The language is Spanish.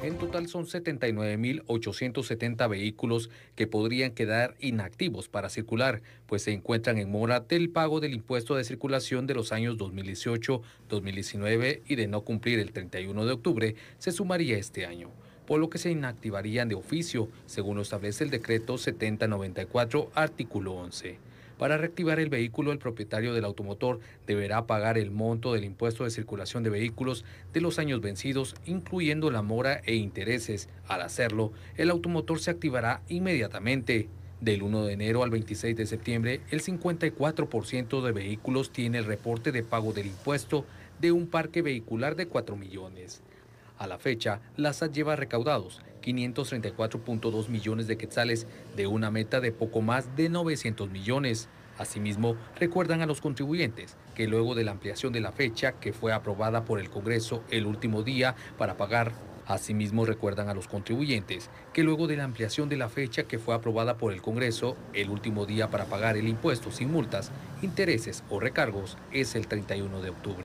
En total son 79.870 vehículos que podrían quedar inactivos para circular, pues se encuentran en mora del pago del impuesto de circulación de los años 2018, 2019 y de no cumplir el 31 de octubre, se sumaría este año por lo que se inactivarían de oficio, según lo establece el decreto 7094, artículo 11. Para reactivar el vehículo, el propietario del automotor deberá pagar el monto del impuesto de circulación de vehículos de los años vencidos, incluyendo la mora e intereses. Al hacerlo, el automotor se activará inmediatamente. Del 1 de enero al 26 de septiembre, el 54% de vehículos tiene el reporte de pago del impuesto de un parque vehicular de 4 millones. A la fecha, la SAT lleva recaudados 534.2 millones de quetzales de una meta de poco más de 900 millones. Asimismo, recuerdan a los contribuyentes que luego de la ampliación de la fecha que fue aprobada por el Congreso el último día para pagar Asimismo, recuerdan a los contribuyentes que luego de la ampliación de la fecha que fue aprobada por el Congreso, el último día para pagar el impuesto sin multas, intereses o recargos es el 31 de octubre.